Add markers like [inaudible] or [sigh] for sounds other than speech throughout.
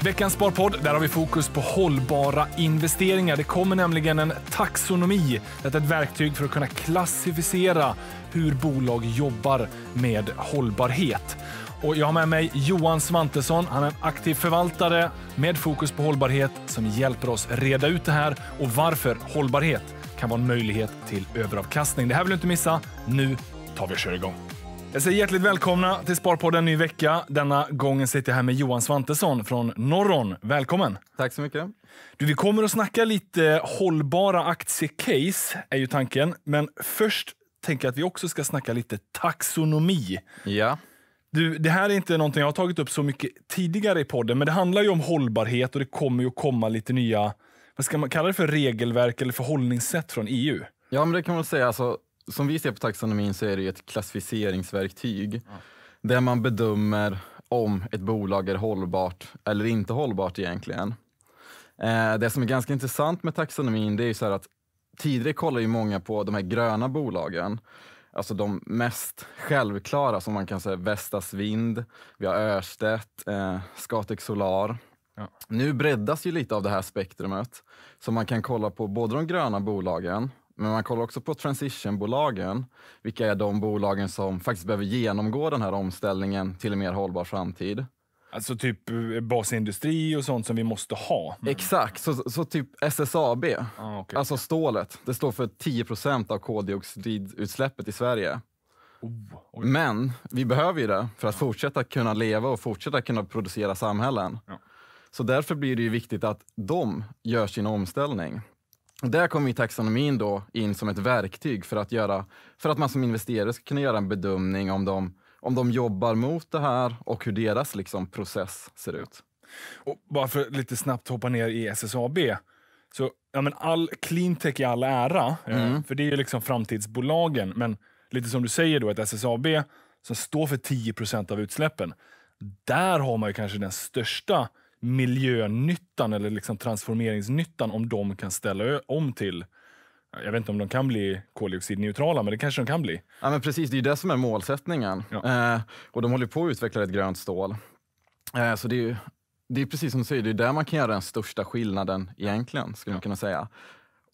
Veckans Sparpodd, där har vi fokus på hållbara investeringar. Det kommer nämligen en taxonomi. Det är ett verktyg för att kunna klassificera hur bolag jobbar med hållbarhet. Och jag har med mig Johan Svantesson. Han är en aktiv förvaltare med fokus på hållbarhet som hjälper oss reda ut det här och varför hållbarhet kan vara en möjlighet till överavkastning. Det här vill du inte missa. Nu tar vi och kör igång. Jag säger hjärtligt välkomna till Sparpodden ny vecka. Denna gången sitter jag här med Johan Svantesson från Norron. Välkommen! Tack så mycket. Du, vi kommer att snacka lite hållbara aktiecase, är ju tanken. Men först tänker jag att vi också ska snacka lite taxonomi. Ja. Du, det här är inte någonting jag har tagit upp så mycket tidigare i podden, men det handlar ju om hållbarhet och det kommer ju att komma lite nya, vad ska man kalla det för, regelverk eller förhållningssätt från EU? Ja, men det kan man säga. Alltså, som vi ser på taxonomin så är det ett klassificeringsverktyg ja. där man bedömer om ett bolag är hållbart eller inte hållbart egentligen. Eh, det som är ganska intressant med taxonomin det är så att tidigare kollade ju många på de här gröna bolagen, alltså de mest självklara som man kan säga Vestas Vind, vi har Örstedt, eh, Scatec Solar. Ja. Nu breddas ju lite av det här spektrumet, så man kan kolla på både de gröna bolagen men man kollar också på transitionbolagen. Vilka är de bolagen som faktiskt behöver genomgå den här omställningen till en mer hållbar framtid? Alltså typ eh, basindustri och sånt som vi måste ha? Mm. Exakt, så, så, typ SSAB, ah, okay. alltså stålet, det står för 10 av koldioxidutsläppet i Sverige. Oh, Men vi behöver ju det för att ja. fortsätta kunna leva och fortsätta kunna producera samhällen. Ja. Så därför blir det ju viktigt att de gör sin omställning. Där kommer taxonomin då in som ett verktyg för att, göra, för att man som investerare ska kunna göra en bedömning om de, om de jobbar mot det här och hur deras liksom process ser ut. Och bara för lite snabbt hoppa ner i SSAB. Så, ja, men all cleantech i all ära, eh, mm. för det är ju liksom framtidsbolagen. Men lite som du säger, då, ett SSAB som står för 10 av utsläppen. Där har man ju kanske den största miljönyttan eller liksom transformeringsnyttan om de kan ställa om till jag vet inte om de kan bli koldioxidneutrala, men det kanske de kan bli. Ja, men precis, det är det som är målsättningen. Ja. Eh, och de håller på att utveckla ett grönt stål. Eh, så det är, det är precis som du säger, det är där man kan göra den största skillnaden egentligen, skulle ja. man kunna säga.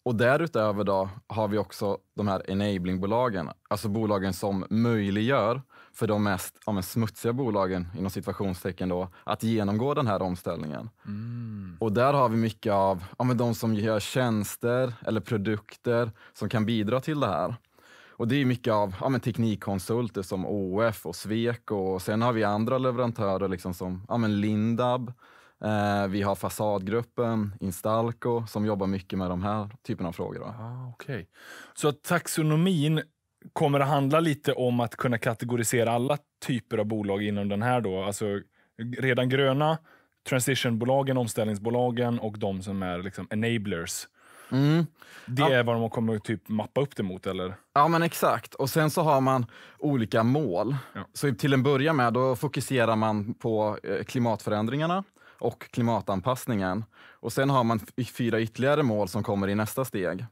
Och därutöver då har vi också de här enablingbolagen, alltså bolagen som möjliggör för de mest ja, men smutsiga bolagen, inom situationstecken då, att genomgå den här omställningen. Mm. Och där har vi mycket av ja, men de som gör tjänster eller produkter som kan bidra till det här. Och det är mycket av ja, men teknikkonsulter som OF och Sweco och sen har vi andra leverantörer liksom som ja, men Lindab, Eh, vi har Fasadgruppen, Instalco, som jobbar mycket med de här typen av frågor. Då. Ah, okay. Så taxonomin kommer att handla lite om att kunna kategorisera alla typer av bolag inom den här då? Alltså redan gröna, transitionbolagen, omställningsbolagen och de som är liksom enablers. Mm. Det ja. är vad de kommer typ mappa upp det mot, eller? Ja, men exakt. Och sen så har man olika mål. Ja. Så till en början med, då fokuserar man på eh, klimatförändringarna och klimatanpassningen. Och sen har man fyra ytterligare mål som kommer i nästa steg.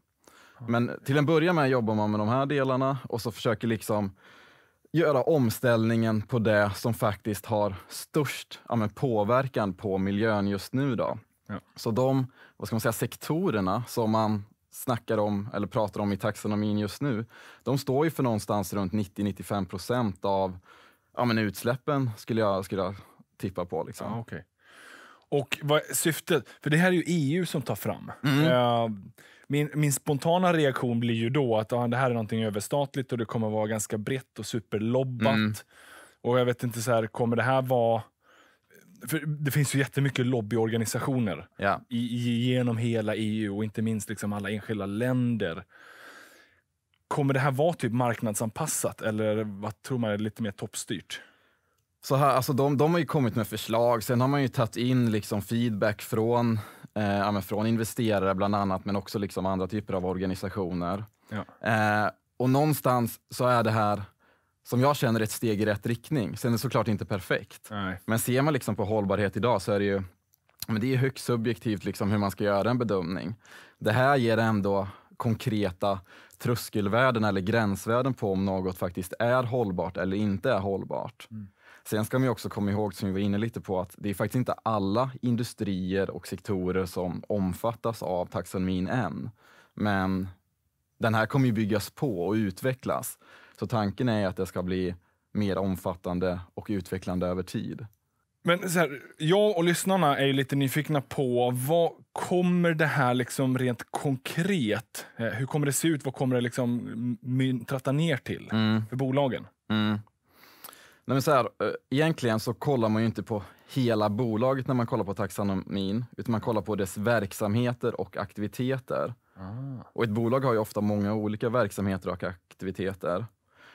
Men till en början med jobbar man med de här delarna och så försöker liksom göra omställningen på det som faktiskt har störst ja, påverkan på miljön just nu. Då. Ja. Så de vad ska man säga, sektorerna som man snackar om eller pratar om i taxonomin just nu, de står ju för någonstans runt 90-95 procent av ja, utsläppen skulle jag, skulle jag tippa på. Liksom. Ah, okay. Och vad syftet? För det här är ju EU som tar fram. Mm. Uh, min, min spontana reaktion blir ju då att ah, det här är någonting överstatligt och det kommer vara ganska brett och superlobbat. Mm. Och jag vet inte, så här, kommer det här vara... För det finns ju jättemycket lobbyorganisationer ja. i, genom hela EU och inte minst liksom alla enskilda länder. Kommer det här vara typ marknadsanpassat eller vad tror man är lite mer toppstyrt? Så här, alltså de, de har ju kommit med förslag. Sen har man ju tagit in liksom feedback från, eh, från investerare bland annat, men också liksom andra typer av organisationer. Ja. Eh, och någonstans så är det här, som jag känner, ett steg i rätt riktning. Sen är det såklart inte perfekt. Nej. Men ser man liksom på hållbarhet idag så är det ju men det är högst subjektivt liksom hur man ska göra en bedömning. Det här ger ändå konkreta tröskelvärden eller gränsvärden på om något faktiskt är hållbart eller inte är hållbart. Mm. Sen ska man också komma ihåg, som vi var inne lite på, att det är faktiskt inte alla industrier och sektorer som omfattas av taxonomin än. Men den här kommer ju byggas på och utvecklas. Så tanken är att det ska bli mer omfattande och utvecklande över tid. Men så här, jag och lyssnarna är lite nyfikna på vad kommer det här liksom rent konkret? Eh, hur kommer det se ut? Vad kommer det liksom myntratta ner till mm. för bolagen? Mm. Nej, men så här, eh, egentligen så kollar man ju inte på hela bolaget när man kollar på taxonomin, utan man kollar på dess verksamheter och aktiviteter. Ah. Och ett bolag har ju ofta många olika verksamheter och aktiviteter.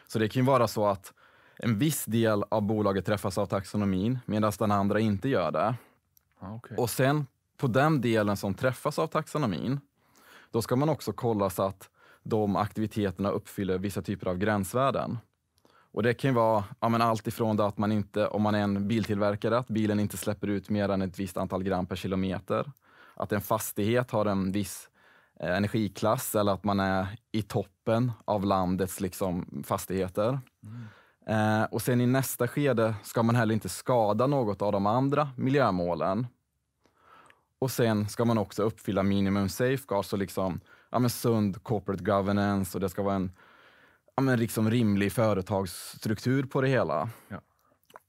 Så det kan ju vara så att en viss del av bolaget träffas av taxonomin, medan den andra inte gör det. Ah, okay. Och sen på den delen som träffas av taxonomin, då ska man också kolla så att de aktiviteterna uppfyller vissa typer av gränsvärden. Och Det kan vara ja, men allt ifrån att man inte, om man är en biltillverkare, att bilen inte släpper ut mer än ett visst antal gram per kilometer. Att en fastighet har en viss eh, energiklass eller att man är i toppen av landets liksom, fastigheter. Mm. Eh, och sen i nästa skede ska man heller inte skada något av de andra miljömålen. Och sen ska man också uppfylla minimum safeguards, och liksom, ja, sund corporate governance och det ska vara en ja, men liksom rimlig företagsstruktur på det hela. Ja.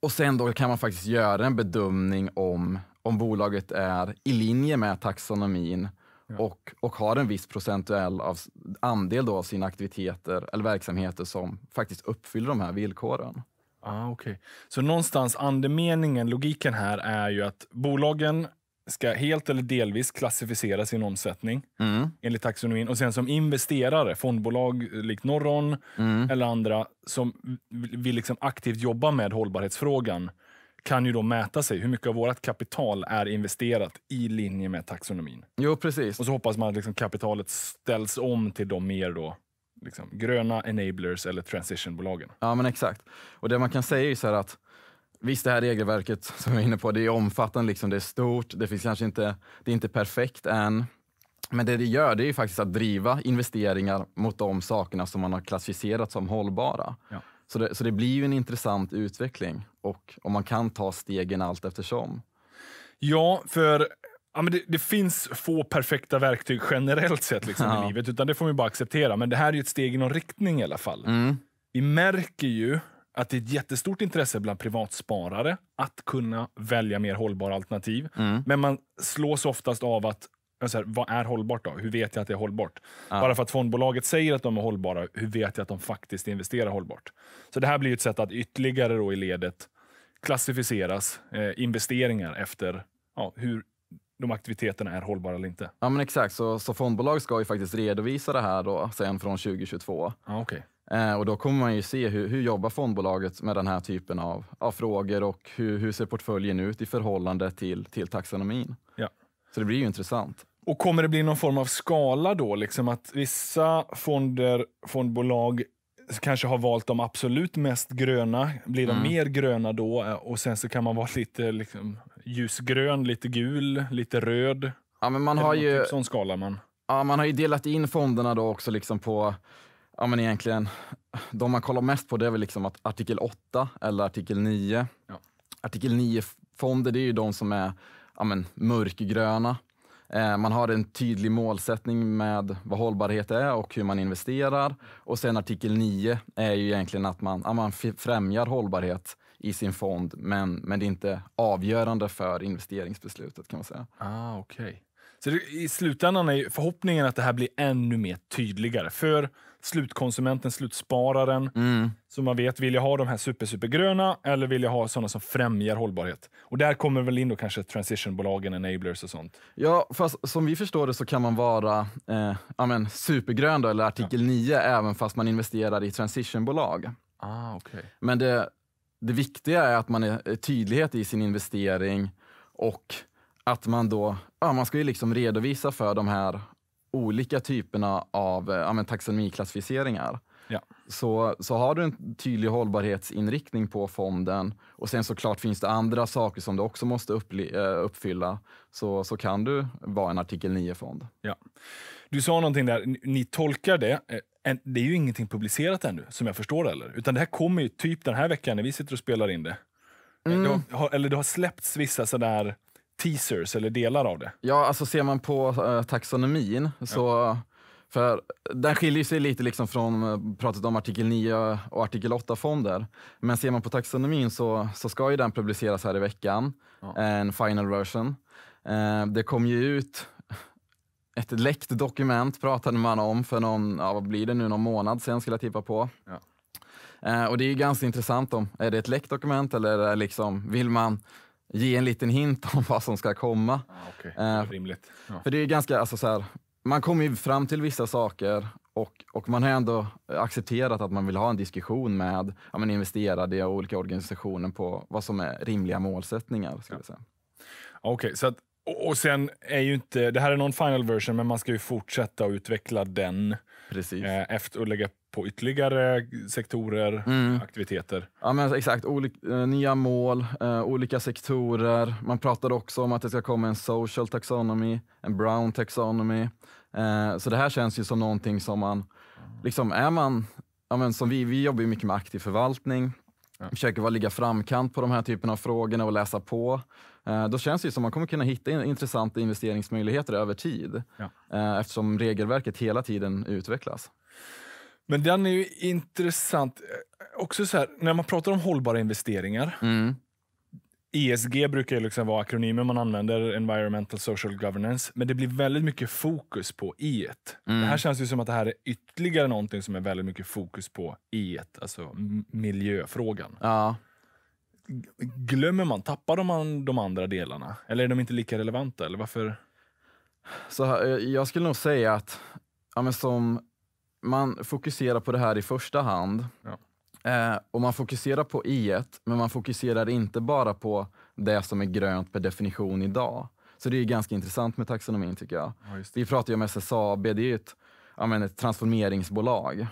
Och sen då kan man faktiskt göra en bedömning om, om bolaget är i linje med taxonomin ja. och, och har en viss procentuell av, andel då av sina aktiviteter eller verksamheter som faktiskt uppfyller de här villkoren. Ah, okay. Så någonstans andemeningen, logiken här är ju att bolagen ska helt eller delvis klassificera sin omsättning mm. enligt taxonomin. Och sen som investerare, fondbolag likt Norron mm. eller andra som vill liksom aktivt jobba med hållbarhetsfrågan kan ju då mäta sig. Hur mycket av vårt kapital är investerat i linje med taxonomin? Jo, precis. Och så hoppas man att liksom kapitalet ställs om till de mer då liksom gröna enablers eller transitionbolagen. Ja, men exakt. Och det man kan säga är så att Visst, det här regelverket som jag är inne på, det är omfattande, liksom, det är stort, det finns kanske inte, det är inte perfekt än. Men det det gör, det är faktiskt att driva investeringar mot de sakerna som man har klassificerat som hållbara. Ja. Så, det, så det blir ju en intressant utveckling och om man kan ta stegen allt eftersom. Ja, för ja, men det, det finns få perfekta verktyg generellt sett liksom, ja. i livet, utan det får man bara acceptera. Men det här är ett steg i någon riktning i alla fall. Mm. Vi märker ju att det är ett jättestort intresse bland privatsparare att kunna välja mer hållbara alternativ. Mm. Men man slås oftast av att så här, vad är hållbart då? Hur vet jag att det är hållbart? Ah. Bara för att fondbolaget säger att de är hållbara, hur vet jag att de faktiskt investerar hållbart? Så det här blir ett sätt att ytterligare då i ledet klassificeras eh, investeringar efter ja, hur de aktiviteterna är hållbara eller inte. Ja men exakt, så, så fondbolag ska ju faktiskt redovisa det här då sen från 2022. Ah, okay. Eh, och då kommer man ju se hur, hur jobbar fondbolaget med den här typen av, av frågor och hur, hur ser portföljen ut i förhållande till, till taxonomin. Ja. Så det blir ju intressant. Och kommer det bli någon form av skala då? Liksom att vissa fonder, fondbolag kanske har valt de absolut mest gröna. Blir de mm. mer gröna då? Eh, och sen så kan man vara lite liksom, ljusgrön, lite gul, lite röd. Ja, men man har ju... Typ sån skalar man. Ja, man har ju delat in fonderna då också liksom på ja, men egentligen, de man kollar mest på det är väl liksom att artikel 8 eller artikel 9. Ja. Artikel 9-fonder, det är ju de som är ja, men, mörkgröna. Eh, man har en tydlig målsättning med vad hållbarhet är och hur man investerar. Och sen artikel 9 är ju egentligen att man, ja, man främjar hållbarhet i sin fond, men, men det är inte avgörande för investeringsbeslutet kan man säga. Ah, okay. Så det, i slutändan är förhoppningen att det här blir ännu mer tydligare för slutkonsumenten, slutspararen. Mm. man vet, vill jag ha de här super, supergröna eller vill jag ha sådana som främjar hållbarhet? Och där kommer väl in då kanske transitionbolagen, enablers och sånt. Ja, fast som vi förstår det så kan man vara eh, amen, supergrön då, eller artikel ja. 9 även fast man investerar i transitionbolag. Ah, okay. Men det, det viktiga är att man är tydlighet i sin investering och att man då, ja man ska ju liksom redovisa för de här olika typerna av eh, ja, taxonomiklassificeringar. Ja. Så, så har du en tydlig hållbarhetsinriktning på fonden och sen såklart finns det andra saker som du också måste eh, uppfylla, så, så kan du vara en artikel 9-fond. Ja. Du sa någonting där, ni tolkar det. Eh, det är ju ingenting publicerat ännu, som jag förstår det. Eller? Utan det här kommer ju typ den här veckan när vi sitter och spelar in det. Mm. Det har, eller det har släppts vissa sådär teasers eller delar av det? Ja, alltså ser man på eh, taxonomin så för den skiljer sig lite liksom från eh, pratet om artikel 9 och artikel 8-fonder. Men ser man på taxonomin så, så ska ju den publiceras här i veckan, ja. en final version. Eh, det kom ju ut ett läckt dokument pratade man om för någon, ja, vad blir det nu, någon månad sen skulle jag tippa på. Ja. Eh, och det är ju ganska intressant om, är det ett läckt dokument eller liksom, vill man ge en liten hint om vad som ska komma. Ah, okay. det är eh, rimligt. Ja. För det är ganska, alltså så här, man kommer ju fram till vissa saker och, och man har ändå accepterat att man vill ha en diskussion med ja, investerare och olika organisationer på vad som är rimliga målsättningar. ja. Ah, okej, okay, så att och sen är ju inte, det här är någon final version, men man ska ju fortsätta att utveckla den. Precis. Eh, efter och lägga på ytterligare sektorer, mm. aktiviteter. Ja, men exakt, Oli- eh, nya mål, eh, olika sektorer. Man pratade också om att det ska komma en social taxonomy, en brown taxonomy. Eh, så det här känns ju som någonting som man, liksom är man, ja, men som vi, vi jobbar ju mycket med aktiv förvaltning. Ja. Försöker vara ligga framkant på de här typen av frågorna och läsa på. Eh, då känns det som att man kommer kunna hitta intressanta investeringsmöjligheter över tid ja. Eh, eftersom regelverket hela tiden utvecklas. Men den är ju intressant. Eh, också så här, när man pratar om hållbara investeringar mm. ESG brukar ju liksom vara akronymen man använder, environmental social governance, men det blir väldigt mycket fokus på E. Mm. Det här mm. känns ju som att det här är ytterligare någonting som är väldigt mycket fokus på E, alltså miljöfrågan. Ja. Glömmer man, tappar man de andra delarna? Eller är de inte lika relevanta? Eller varför? Så här, eh, jag skulle nog säga att ja, men som man fokuserar på det här i första hand, ja. Eh, och man fokuserar på i men man fokuserar inte bara på det som är grönt per definition idag. Så det är ganska intressant med taxonomin tycker jag. Ja, Vi pratar ju om SSAB, det är ju ett, menar, ett transformeringsbolag.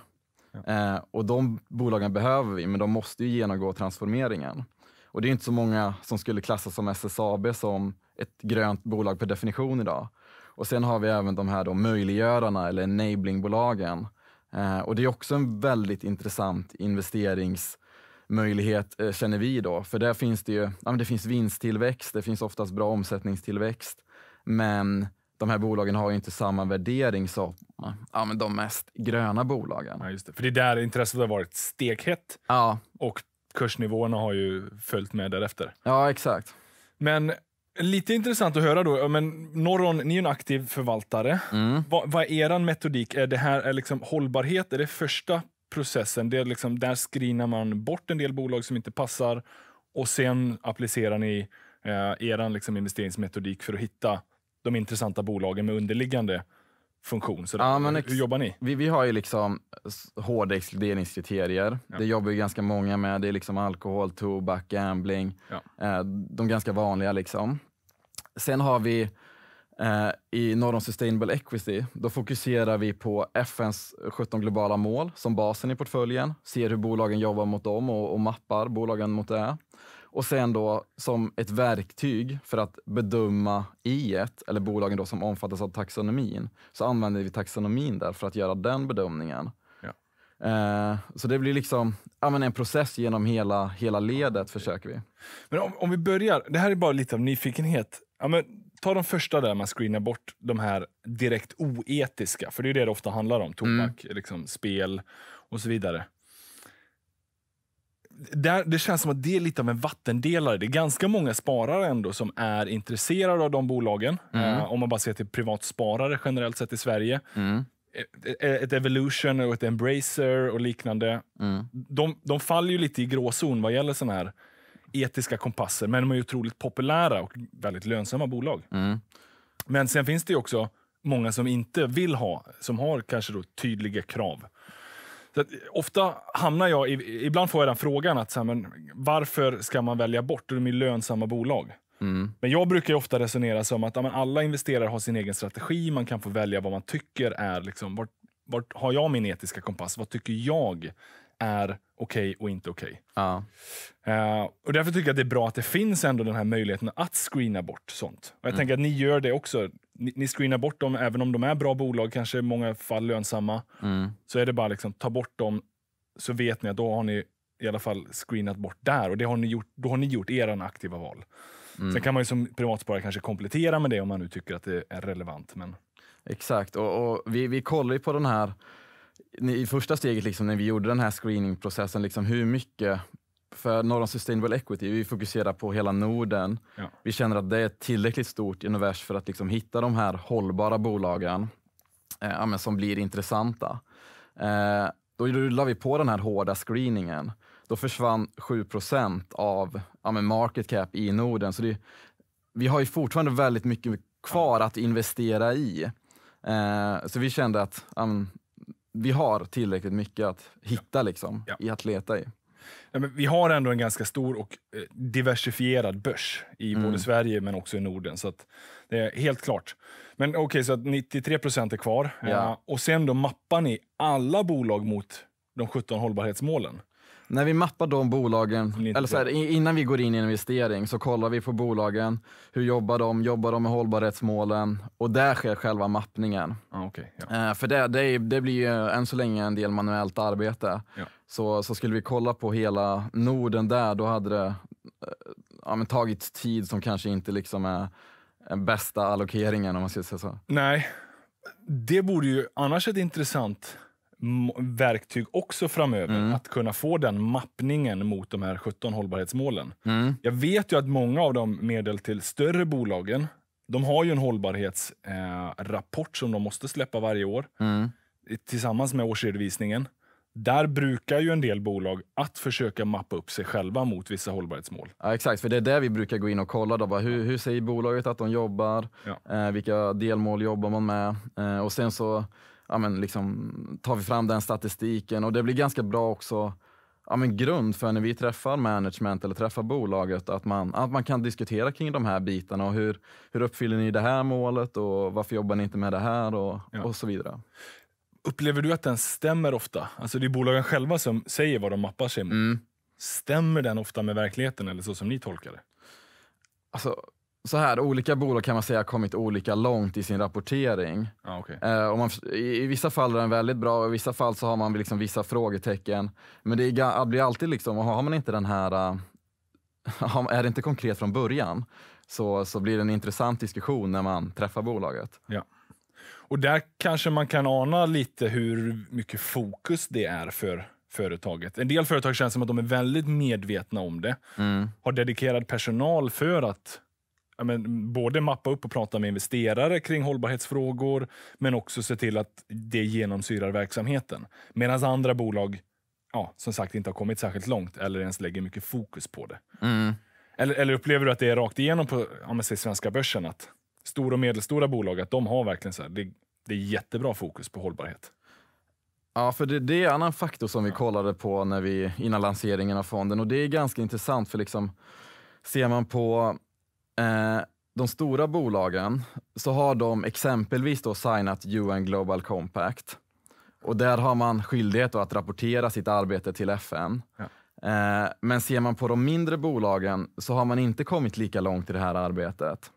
Ja. Eh, och de bolagen behöver vi, men de måste ju genomgå transformeringen. Och det är inte så många som skulle klassas som SSAB som ett grönt bolag per definition idag. Och sen har vi även de här då möjliggörarna eller enablingbolagen Eh, och det är också en väldigt intressant investeringsmöjlighet eh, känner vi då, för där finns det ju ja, det finns vinsttillväxt, det finns oftast bra omsättningstillväxt, men de här bolagen har inte samma värdering som ja, men de mest gröna bolagen. Ja, just det. För det är där intresset har varit stekhett ja. och kursnivåerna har ju följt med därefter. Ja, exakt. Men Lite intressant att höra då. Men Norron, ni är en aktiv förvaltare. Mm. Vad, vad, är er metodik? Är det här är liksom hållbarhet? Är det första processen? Det är liksom, där screenar man bort en del bolag som inte passar och sen applicerar ni eh, er liksom investeringsmetodik för att hitta de intressanta bolagen med underliggande funktion. Så ja, men hur jobbar ni? Vi, vi har ju liksom hårda exkluderingskriterier. Ja. Det jobbar ju ganska många med. Det är liksom alkohol, tobak, gambling. Ja. Eh, de ganska vanliga. liksom. Sen har vi eh, i Northern Sustainable Equity, då fokuserar vi på FNs 17 globala mål som basen i portföljen, ser hur bolagen jobbar mot dem och, och mappar bolagen mot det. Och sen då som ett verktyg för att bedöma i eller bolagen då som omfattas av taxonomin, så använder vi taxonomin där för att göra den bedömningen. Ja. Eh, så det blir liksom en process genom hela, hela ledet, försöker vi. Men om, om vi börjar, det här är bara lite av nyfikenhet. Ja, men ta de första där man screenar bort de här direkt oetiska, för det är det det ofta handlar om. Tobak, mm. liksom, spel och så vidare där, det känns som att det är lite av en vattendelare. Det är ganska många sparare ändå som är intresserade av de bolagen. Mm. Eh, om man bara ser till privatsparare generellt sett i Sverige. Mm. Eh, eh, ett, Evolution och ett Embracer och liknande. Mm. De, de, faller ju lite i gråzon vad gäller såna här etiska kompasser, men de är otroligt populära och väldigt lönsamma bolag. Mm. Men sen finns det också många som inte vill ha, som har kanske då tydliga krav. Att, ofta hamnar jag, ibland får jag den frågan att så här, men varför ska man välja bort de är lönsamma bolag. Mm. Men jag brukar ofta resonera som att ja, alla investerare har sin egen strategi, man kan få välja vad man tycker är, liksom, vart, vart har jag min etiska kompass, vad tycker jag är okej och inte okej. Ja. Uh, och därför tycker jag det är bra att det finns ändå den här möjligheten att screena bort sånt. Och jag mm. tänker att ni gör det också. Ni, ni screenar bort dem, även om de är bra bolag, kanske i många fall lönsamma. Mm. Så är det bara liksom, ta bort dem, så vet ni att då har ni i alla fall screenat bort där. Och det har ni gjort, då har ni gjort era aktiva val. Mm. Sen kan man ju som privatsparare kanske komplettera med det om man nu tycker att det är relevant. Men... Exakt, och, och vi, vi kollar ju på den här i första steget liksom, när vi gjorde den här screeningprocessen, liksom, hur mycket för Northern Sustainable Equity, vi fokuserar på hela Norden. Ja. Vi känner att det är ett tillräckligt stort universum för att liksom hitta de här hållbara bolagen eh, som blir intressanta. Eh, då rullar vi på den här hårda screeningen. Då försvann 7 av ja, market cap i Norden. Så det, vi har ju fortfarande väldigt mycket kvar att investera i. Eh, så vi kände att ja, vi har tillräckligt mycket att hitta liksom, ja. i att leta i. Ja, vi har ändå en ganska stor och eh, diversifierad börs i mm. både Sverige men också i Norden. Så det är helt klart. Men okej, okay, så att 93 procent är kvar. Ja. Eh, och sen då mappar ni alla bolag mot de 17 hållbarhetsmålen. När vi mappar de bolagen, eller så här, innan vi går in i en investering, så kollar vi på bolagen. Hur jobbar de? Jobbar de med hållbarhetsmålen? Och där sker själva mappningen. Ah, okay, ja. eh, för det, det, det, blir ju än så länge en del manuellt arbete. Ja. Så, så skulle vi kolla på hela Norden där, då hade det eh, ja, tagit tid som kanske inte liksom är bästa allokeringen om man ska säga så. Nej, det borde ju annars ett intressant verktyg också framöver mm. att kunna få den mappningen mot de här 17 hållbarhetsmålen. Mm. Jag vet ju att många av de medel till större bolagen de har ju en hållbarhetsrapport eh, som de måste släppa varje år mm. tillsammans med årsredovisningen. Där brukar ju en del bolag att försöka mappa upp sig själva mot vissa hållbarhetsmål. Ja, exakt, för det är där vi brukar gå in och kolla. Då, hur, hur säger bolaget att de jobbar? Ja. Eh, vilka delmål jobbar man med? Eh, och sen så ja, men liksom, tar vi fram den statistiken och det blir ganska bra också ja, men grund för när vi träffar management eller träffar bolaget, att man, att man kan diskutera kring de här bitarna och hur, hur uppfyller ni det här målet och varför jobbar ni inte med det här och, ja. och så vidare. Upplever du att den stämmer ofta? Alltså det är bolagen själva som säger vad de mappar sig mot. Mm. Stämmer den ofta med verkligheten eller så som ni tolkar det? Alltså, så här, olika bolag kan man säga har kommit olika långt i sin rapportering. Ah, okay. eh, och man, i, i, vissa fall är den väldigt bra och i vissa fall så har man liksom vissa frågetecken. Men det är, blir alltid liksom, har man inte den här, eh, [laughs] är det inte konkret från början så, så blir det en intressant diskussion när man träffar bolaget. Ja. Och där kanske man kan ana lite hur mycket fokus det är för företaget. En del företag känns som att de är väldigt medvetna om det, mm. har dedikerad personal för att ja, men, både mappa upp och prata med investerare kring hållbarhetsfrågor, men också se till att det genomsyrar verksamheten. Medan andra bolag, ja, som sagt, inte har kommit särskilt långt eller ens lägger mycket fokus på det. Mm. Eller, eller, upplever du att det är rakt igenom på ja, men, säg, svenska börsen, att stora och medelstora bolag, att de har verkligen så här, det, det är jättebra fokus på hållbarhet? Ja, för det, det är en annan faktor som vi kollade på när vi, innan lanseringen av fonden och det är ganska intressant för liksom, ser man på Eh, de stora bolagen så har de exempelvis då signat UN Global Compact och där har man skyldighet att rapportera sitt arbete till FN. Ja. Eh, men ser man på de mindre bolagen så har man inte kommit lika långt i det här arbetet.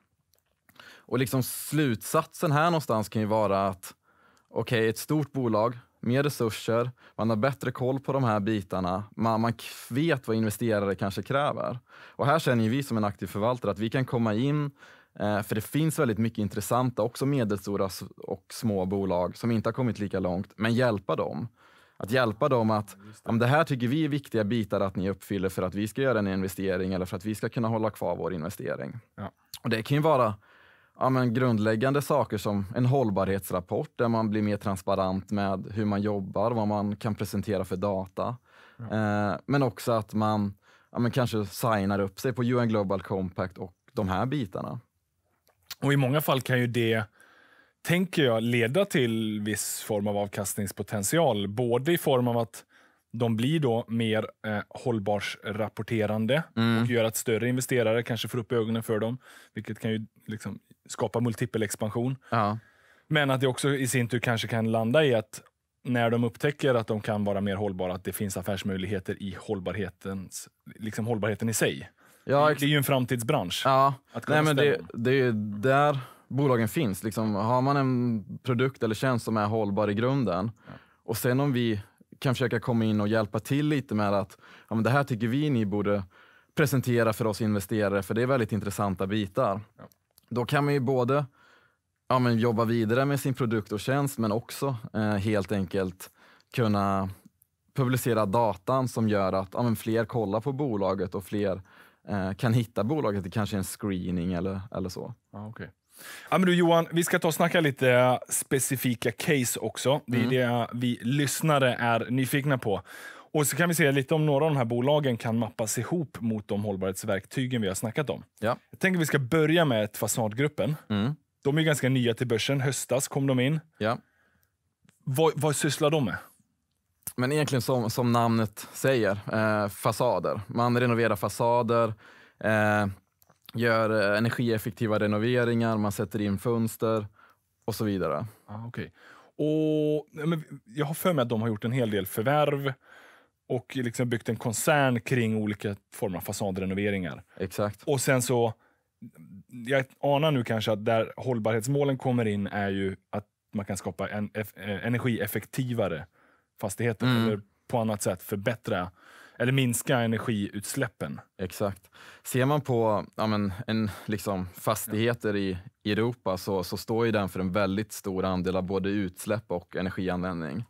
Och liksom slutsatsen här någonstans kan ju vara att okej, okay, ett stort bolag mer resurser, man har bättre koll på de här bitarna, man, man vet vad investerare kanske kräver. Och här känner vi som en aktiv förvaltare att vi kan komma in eh, för det finns väldigt mycket intressanta, också medelstora och små bolag som inte har kommit lika långt, men hjälpa dem. Att hjälpa dem att det. om det här tycker vi är viktiga bitar att ni uppfyller för att vi ska göra en investering eller för att vi ska kunna hålla kvar vår investering. Ja. Och Det kan ju vara ja, men grundläggande saker som en hållbarhetsrapport där man blir mer transparent med hur man jobbar, vad man kan presentera för data. Eh, men också att man ja, men kanske signar upp sig på UN Global Compact och de här bitarna. Och I många fall kan ju det, tänker jag, leda till viss form av avkastningspotential. Både i form av att de blir då mer eh, hållbarsrapporterande mm. och gör att större investerare kanske får upp ögonen för dem, vilket kan ju liksom skapa multipelexpansion. Ja. Men att det också i sin tur kanske kan landa i att när de upptäcker att de kan vara mer hållbara, att det finns affärsmöjligheter i hållbarhetens, liksom hållbarheten i sig. Ja, det är ju en framtidsbransch. Ja. Att Nej, men det, det, är där bolagen finns. Liksom, har man en produkt eller tjänst som är hållbar i grunden ja. och sen om vi kan försöka komma in och hjälpa till lite med att ja, men det här tycker vi ni borde presentera för oss investerare, för det är väldigt intressanta bitar. Ja. Då kan man ju både ja, men jobba vidare med sin produkt och tjänst, men också eh, helt enkelt kunna publicera datan som gör att ja, fler kollar på bolaget och fler eh, kan hitta bolaget i kanske en screening eller, eller så. Ah, okay. Ja, men du Johan, vi ska ta och snacka lite eh, specifika case också. Det är mm. det eh, vi lyssnare är nyfikna på. Och så kan vi se lite om några av de här bolagen kan mappas ihop mot de hållbarhetsverktygen vi har snackat om. Ja. Jag tänker vi ska börja med Fasadgruppen. Mm. De är ganska nya till börsen. Höstas kom de in. Ja. Vad, vad sysslar de med? Men egentligen som, som namnet säger, eh, fasader. Man renoverar fasader. Eh, gör eh, energieffektiva renoveringar, man sätter in fönster och så vidare. Ah, okay. och, jag har för mig att de har gjort en hel del förvärv och liksom byggt en koncern kring olika former av fasadrenoveringar. Exakt. Och sen så, jag anar nu kanske att där hållbarhetsmålen kommer in är ju att man kan skapa en eh, energieffektivare fastigheter mm. eller på annat sätt förbättra eller minska energiutsläppen. Exakt. Ser man på ja, men, en, liksom, fastigheter i, i Europa så, så står ju den för en väldigt stor andel av både utsläpp och energianvändning.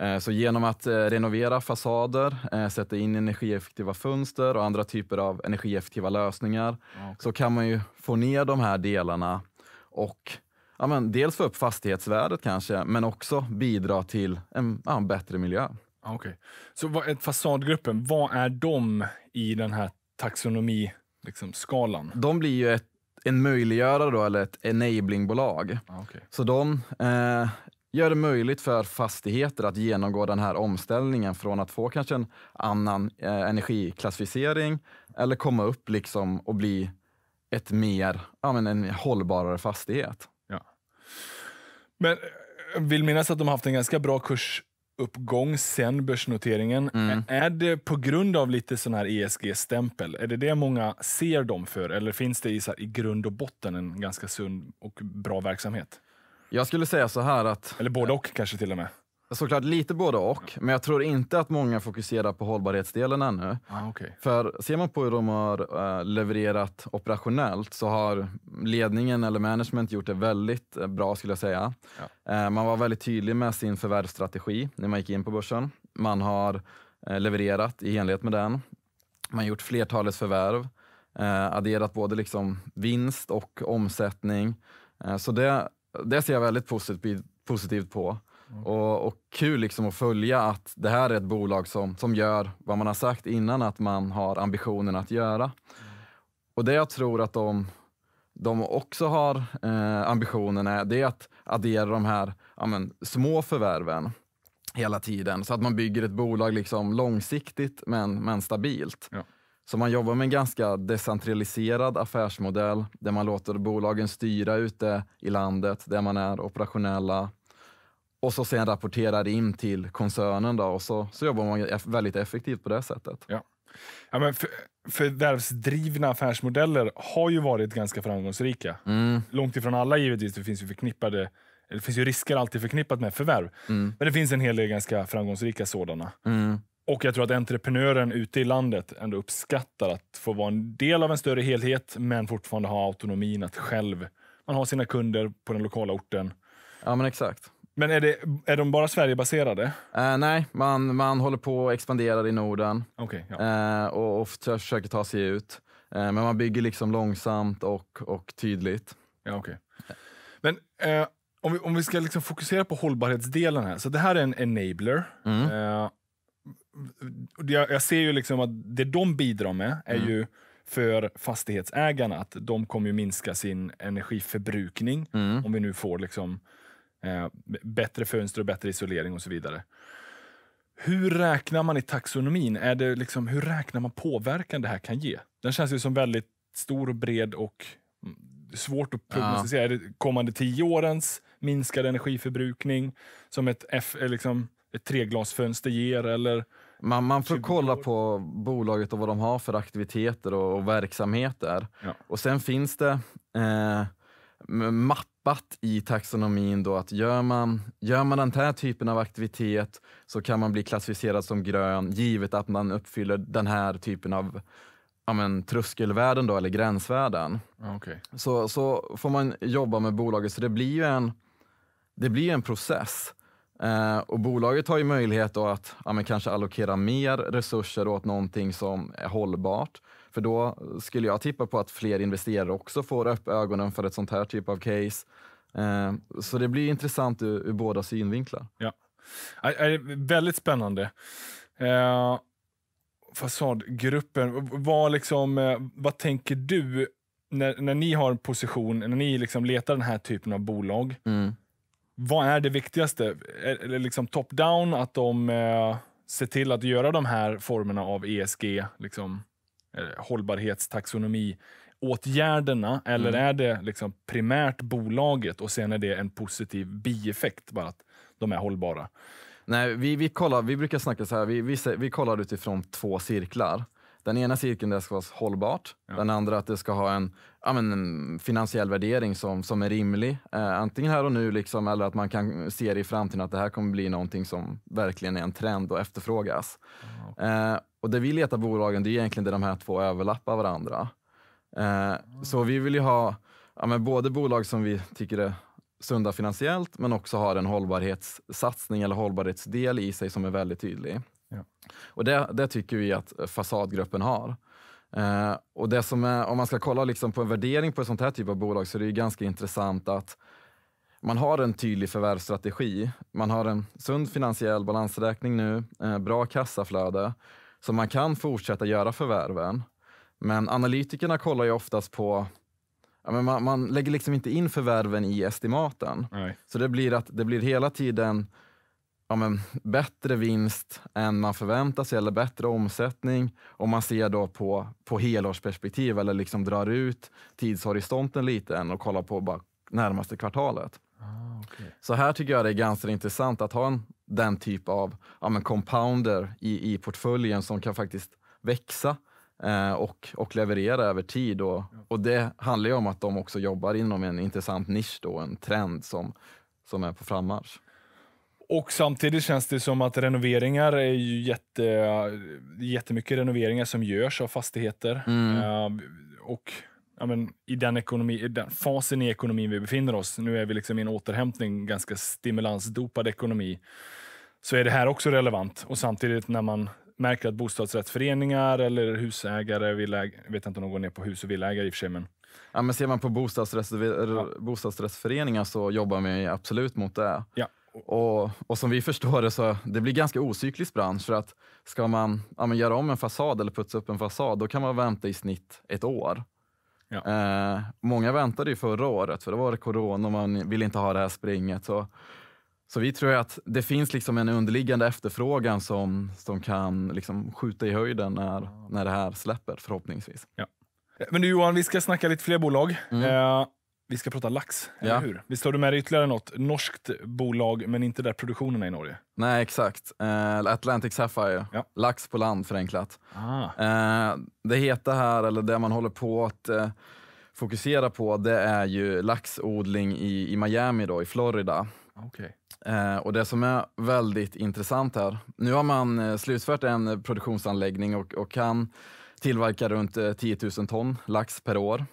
Eh, så genom att eh, renovera fasader, eh, sätta in energieffektiva fönster och andra typer av energieffektiva lösningar okay. så kan man ju få ner de här delarna och ja, men dels få upp fastighetsvärdet kanske, men också bidra till en, ja, en bättre miljö. Okej. Okay. Så vad, eh, fasadgruppen, vad är de i den här taxonomiskalan? liksom, De blir ju ett, en möjliggörare då, eller ett enablingbolag. okay. Så de eh, gör det möjligt för fastigheter att genomgå den här omställningen från att få kanske en annan eh, energiklassificering eller komma upp liksom och bli ett mer, ja, men en hållbarare fastighet. Ja. Men eh, vill minnas att de har haft en ganska bra kurs uppgång sen börsnoteringen. Mm. Är det på grund av lite sån här ESG-stämpel? Är det det många ser dem för? Eller finns det i, här, i grund och botten en ganska sund och bra verksamhet? Jag skulle säga så här att... Eller både och kanske till och med. Såklart lite både och, men jag tror inte att många fokuserar på hållbarhetsdelen ännu. Ah, okay. För ser man på hur de har eh, levererat operationellt så har ledningen eller management gjort det väldigt eh, bra skulle jag säga. Ja. Eh, man var väldigt tydlig med sin förvärvsstrategi när man gick in på börsen. Man har levererat i enlighet med den. Man har gjort flertalets förvärv, adderat både liksom vinst och omsättning. Så det, det ser jag väldigt positivt, positivt på. Mm. Och, och, kul liksom att följa att det här är ett bolag som, som gör vad man har sagt innan att man har ambitionen att göra. Mm. Och det jag tror att de, de också har eh, ambitionen är, det är att addera de här ja, men, små förvärven hela tiden så att man bygger ett bolag liksom långsiktigt men, men stabilt. Ja. Så man jobbar med en ganska decentraliserad affärsmodell där man låter bolagen styra ute i landet där man är operationella och så sen rapporterar in till koncernen då, och så, så jobbar man väldigt effektivt på det sättet. Ja. Ja, men för, förvärvsdrivna affärsmodeller har ju varit ganska framgångsrika. Mm. Långt ifrån alla givetvis, det finns ju förknippade det finns ju risker alltid förknippat med förvärv. Mm. Men det finns en hel del ganska framgångsrika sådana. Mm. Och jag tror att entreprenören ute i landet ändå uppskattar att få vara en del av en större helhet, men fortfarande ha autonomin att själv, man har sina kunder på den lokala orten. Ja, men exakt. Men är, det, är de bara Sverigebaserade? Uh, nej, man, man håller på och expanderar i Norden okay, ja. uh, och, och försöker ta sig ut. Uh, men man bygger liksom långsamt och, och tydligt. Ja, okay. Men om, vi, om vi ska liksom fokusera på hållbarhetsdelen här. Så det här är en enabler. Mm. Jag, jag, ser ju liksom att det de bidrar med är mm. ju för fastighetsägarna att de kommer ju minska sin energiförbrukning mm. om vi nu får liksom Eh, bättre fönster och bättre isolering och så vidare. Hur räknar man i taxonomin? Är det liksom, hur räknar man påverkan det här kan ge? Den känns ju som väldigt stor och bred och mm, svårt att prognostisera. Ja. Är det kommande tio årens minskade energiförbrukning som ett, F, eh, liksom, ett treglasfönster ger? Eller man, man får kolla på bolaget och vad de har för aktiviteter och, och verksamheter. Ja. Och sen finns det eh, mappat i taxonomin då att gör man, gör man den här typen av aktivitet så kan man bli klassificerad som grön givet att man uppfyller den här typen av ja, men, tröskelvärden då, eller gränsvärden. Okay. Så, så får man jobba med bolaget, så det blir ju en, det blir en process. Eh, och bolaget har ju möjlighet att ja, men, kanske allokera mer resurser åt någonting som är hållbart. För då skulle jag tippa på att fler investerare också får upp ögonen för ett sånt här typ av case. Eh, så det blir intressant ur, ur båda synvinklar. Ja. Väldigt spännande. Eh, fasadgruppen, vad, liksom, eh, vad tänker du när, när ni har en position, när ni liksom letar den här typen av bolag? Mm. Vad är det viktigaste? Är, liksom top-down, att de eh, ser till att göra de här formerna av ESG? Liksom? Eh, hållbarhetstaxonomi åtgärderna eller mm. är det liksom primärt bolaget och sen är det en positiv bieffekt bara att de är hållbara? Nej, vi, vi, kollar, vi brukar snacka så här, vi, vi, vi kollar utifrån två cirklar. Den ena cirkeln där ska vara hållbart, ja. den andra att det ska ha en, ja, men, en finansiell värdering som, som är rimlig. Eh, antingen här och nu liksom, eller att man kan se i framtiden att det här kommer bli någonting som verkligen är en trend och efterfrågas. Mm. Eh, och det vi letar bolagen, det är egentligen där de här två överlappar varandra. Eh, så vi vill ju ha ja, men både bolag som vi tycker är sunda finansiellt, men också har en hållbarhetssatsning eller hållbarhetsdel i sig som är väldigt tydlig. Ja. Och det, det, tycker vi att fasadgruppen har. Eh, och det som är, om man ska kolla liksom på en värdering på ett sånt här typ av bolag så är det ganska intressant att man har en tydlig förvärvsstrategi. Man har en sund finansiell balansräkning nu, eh, bra kassaflöde så man kan fortsätta göra förvärven. Men analytikerna kollar ju oftast på Ja, men man, man lägger liksom inte in förvärven i estimaten. Nej. Så det blir, att, det blir hela tiden ja, men, bättre vinst än man förväntar sig eller bättre omsättning om man ser då på, på helårsperspektiv eller liksom drar ut tidshorisonten lite och kollar på bara närmaste kvartalet. Ah, okay. Så här tycker jag det är ganska intressant att ha en den typ av ja, men compounder i, i portföljen som kan faktiskt växa eh, och, och leverera över tid. Och, och det handlar ju om att de också jobbar inom en intressant nisch, då, en trend som, som är på frammarsch. Och samtidigt känns det som att renoveringar är ju jätte, jättemycket renoveringar som görs av fastigheter. Mm. Uh, och ja, men, i den, ekonomi, i den fasen i ekonomin vi befinner oss, nu är vi liksom i en återhämtning, ganska stimulansdopad ekonomi, så är det här också relevant. Och samtidigt när man märker att bostadsrättsföreningar eller husägare, jag vet inte om de går på hus och villägare i och för sig, men Ja, men ser man på bostadsrätts, ja. bostadsrättsföreningar så jobbar vi absolut mot det. Ja. Och, och som vi förstår det så det blir ganska ocyklisk bransch för att ska man ja, göra om en fasad eller putsa upp en fasad då kan man vänta i snitt ett år. Ja. Eh, många väntade ju förra året, för då var det corona och man ville inte ha det här springet. Så, så vi tror att det finns liksom en underliggande efterfrågan som, som kan liksom skjuta i höjden när, när det här släpper förhoppningsvis. Ja. Eh, men du Johan, vi ska snacka lite fler bolag. Mm. Eh, vi ska prata lax, eller ja. hur? Visst har du med dig ytterligare något norskt bolag, men inte där produktionen är i Norge? Nej, exakt. Uh, Atlantic Sapphire, ja. lax på land förenklat. Ah. Uh, det heta här, eller det man håller på att uh, fokusera på, det är ju laxodling i, i Miami, då, i Florida. Okay. och Det som är väldigt intressant här, nu har man slutfört en produktionsanläggning och, och kan tillverka runt 10 000 ton lax per år.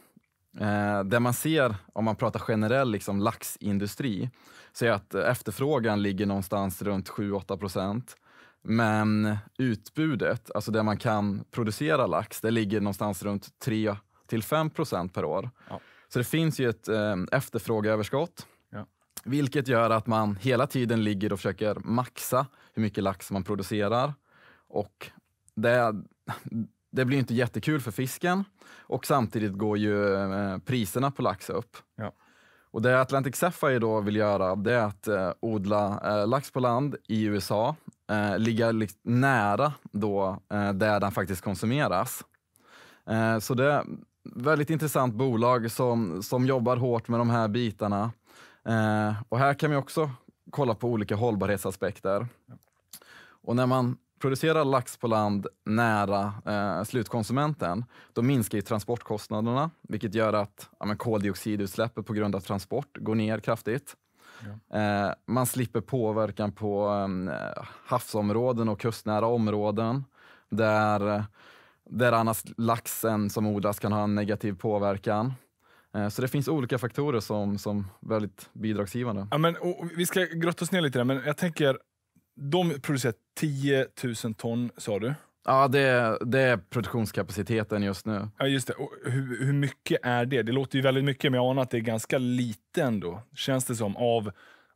Eh, det man ser om man pratar generell liksom, laxindustri, så är att efterfrågan ligger någonstans runt 7-8 procent. Men utbudet, alltså där man kan producera lax, det ligger någonstans runt 3 5 procent per år. Ja. Så det finns ju ett eh, efterfrågeöverskott, vilket gör att man hela tiden ligger och försöker maxa hur mycket lax man producerar. Och det, det blir inte jättekul för fisken och samtidigt går ju eh, priserna på lax upp. Ja. Och det Atlantic Sapphire då vill göra det är att eh, odla eh, lax på land i USA, eh, ligga li nära då, eh, där den faktiskt konsumeras. Eh, så det är väldigt intressant bolag som, som jobbar hårt med de här bitarna. och här kan vi också kolla på olika hållbarhetsaspekter. Ja. Och när man producerar lax på land nära eh, slutkonsumenten, då minskar ju transportkostnaderna, vilket gör att ja, koldioxidutsläppet på grund av transport går ner kraftigt. Ja. Eh, man slipper påverkan på eh, havsområden och kustnära områden där, där annars laxen som odlas kan ha en negativ påverkan. Eh, så det finns olika faktorer som, är väldigt bidragsgivande. Ja, men, vi ska grotta oss ner lite där, men jag tänker de producerar 10 000 ton, sa du? Ja, det, det är produktionskapaciteten just nu. Ja, just det. Och hur, hur mycket är det? Det låter ju väldigt mycket, men jag anar att det är ganska lite ändå, känns det som, av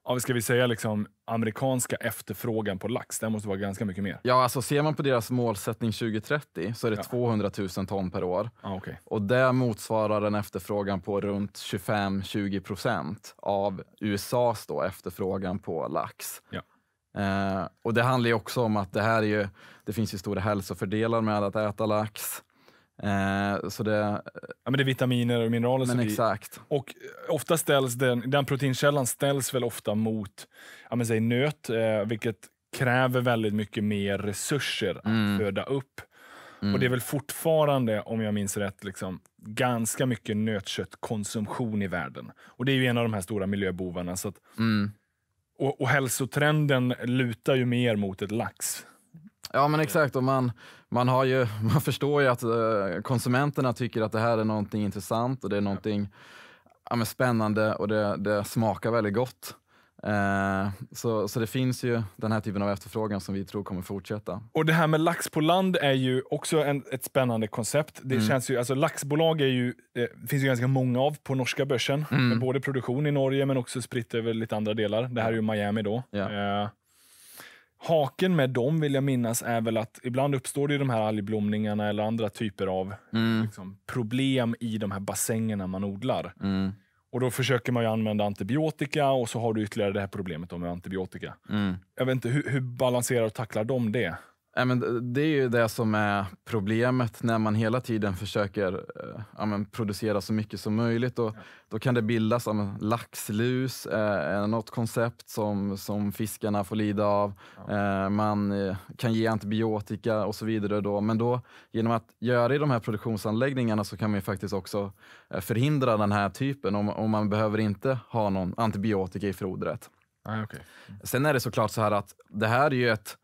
av, ska vi säga liksom, amerikanska efterfrågan på lax, den måste vara ganska mycket mer. Ja, alltså ser man på deras målsättning 2030 så är det ja. 200 000 ton per år. Ah, okay. Och det motsvarar en efterfrågan på runt 25-20 procent av USAs då efterfrågan på lax. Ja. Eh, och det handlar ju också om att det här är ju, det finns ju stora hälsofördelar med att äta lax. Eh, så det, ja, men det är vitaminer och mineraler. Men exakt. Vi, och ofta ställs den, den proteinkällan ställs väl ofta mot ja, men säg nöt, eh, vilket kräver väldigt mycket mer resurser att mm. föda upp. Mm. Och det är väl fortfarande, om jag minns rätt, liksom, ganska mycket nötköttkonsumtion i världen. Och det är ju en av de här stora miljöbovarna. Så att, mm. Och, och hälsotrenden lutar ju mer mot ett lax. Ja, men exakt. Och man, man, har ju, [laughs] man förstår ju att eh, konsumenterna tycker att det här är någonting intressant och det är någonting ja, spännande och det, det smakar väldigt gott. Eh, så, så det finns ju den här typen av efterfrågan som vi tror kommer fortsätta. Och det här med lax på land är ju också en, ett spännande koncept. Det mm. känns ju, alltså laxbolag är ju, eh, finns ju ganska många av på norska börsen. Mm. Med både produktion i Norge men också spritt över lite andra delar. Det här är ju Miami då. Yeah. Eh, haken med dem vill jag minnas är väl att ibland uppstår det de här algblomningarna eller andra typer av mm. liksom, problem i de här bassängerna man odlar. Mm. Och då försöker man använda antibiotika och så har du ytterligare det här problemet med antibiotika. Mm. Jag vet inte, hur, hur balanserar och tacklar de det? Ja, men det är ju det som är problemet när man hela tiden försöker eh, ja, men, producera så mycket som möjligt. Och, då kan det bildas ja, men, laxlus, eh, något koncept som, som fiskarna får lida av. Eh, man eh, kan ge antibiotika och så vidare. Då. Men då, genom att göra i de här produktionsanläggningarna så kan man faktiskt också eh, förhindra den här typen och, och man behöver inte ha någon antibiotika i frodret. Ah, okay. Mm. Sen är det såklart så här att det här är ju ett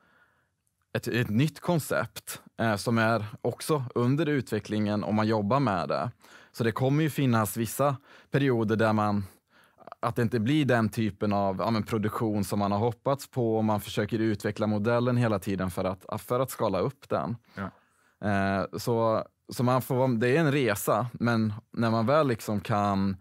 ett, ett nytt koncept eh, som är också under utvecklingen om man jobbar med det. Så det kommer ju finnas vissa perioder där man att det inte blir den typen av ja, produktion som man har hoppats på och man försöker utveckla modellen hela tiden för att, för att skala upp den. Ja. Eh, så så man får, det är en resa, men när man väl liksom kan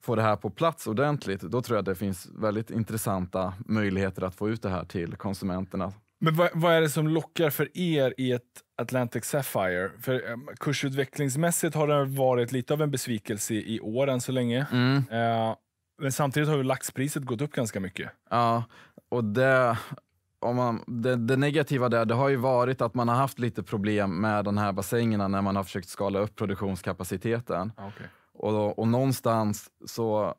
få det här på plats ordentligt, då tror jag att det finns väldigt intressanta möjligheter att få ut det här till konsumenterna men vad, vad, är det som lockar för er i ett Atlantic Sapphire? För um, Kursutvecklingsmässigt har det varit lite av en besvikelse i år än så länge. Mm. Uh, men samtidigt har ju laxpriset gått upp ganska mycket. Ja, och det, om man, det, det, negativa där det har ju varit att man har haft lite problem med de här bassängerna när man har försökt skala upp produktionskapaciteten. Ah, okay. Och, och någonstans så